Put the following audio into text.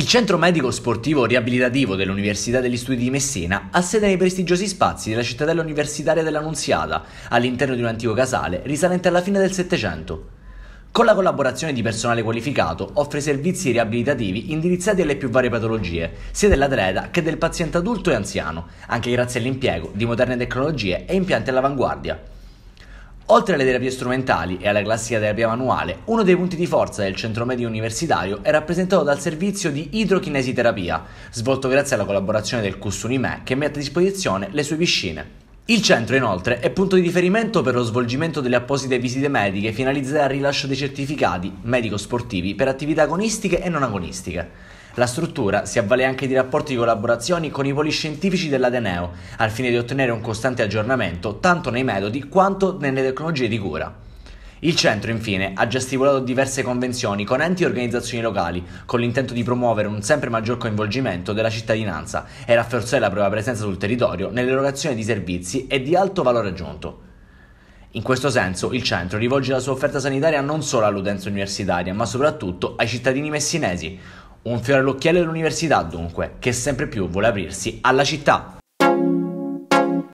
Il Centro Medico Sportivo Riabilitativo dell'Università degli Studi di Messina ha sede nei prestigiosi spazi della cittadella universitaria dell'Annunziata, all'interno di un antico casale risalente alla fine del Settecento. Con la collaborazione di personale qualificato offre servizi riabilitativi indirizzati alle più varie patologie, sia dell'atleta che del paziente adulto e anziano, anche grazie all'impiego di moderne tecnologie e impianti all'avanguardia. Oltre alle terapie strumentali e alla classica terapia manuale, uno dei punti di forza del centro medio universitario è rappresentato dal servizio di idrochinesi terapia, svolto grazie alla collaborazione del CUS che mette a disposizione le sue piscine. Il centro, inoltre, è punto di riferimento per lo svolgimento delle apposite visite mediche finalizzate al rilascio dei certificati medico-sportivi per attività agonistiche e non agonistiche. La struttura si avvale anche di rapporti di collaborazioni con i poli scientifici dell'Ateneo, al fine di ottenere un costante aggiornamento tanto nei metodi quanto nelle tecnologie di cura. Il centro, infine, ha già stipulato diverse convenzioni con enti e organizzazioni locali, con l'intento di promuovere un sempre maggior coinvolgimento della cittadinanza e rafforzare la propria presenza sul territorio nell'erogazione di servizi e di alto valore aggiunto. In questo senso, il centro rivolge la sua offerta sanitaria non solo all'utenza universitaria, ma soprattutto ai cittadini messinesi, un fiore all'occhiello dell'università, dunque, che sempre più vuole aprirsi alla città.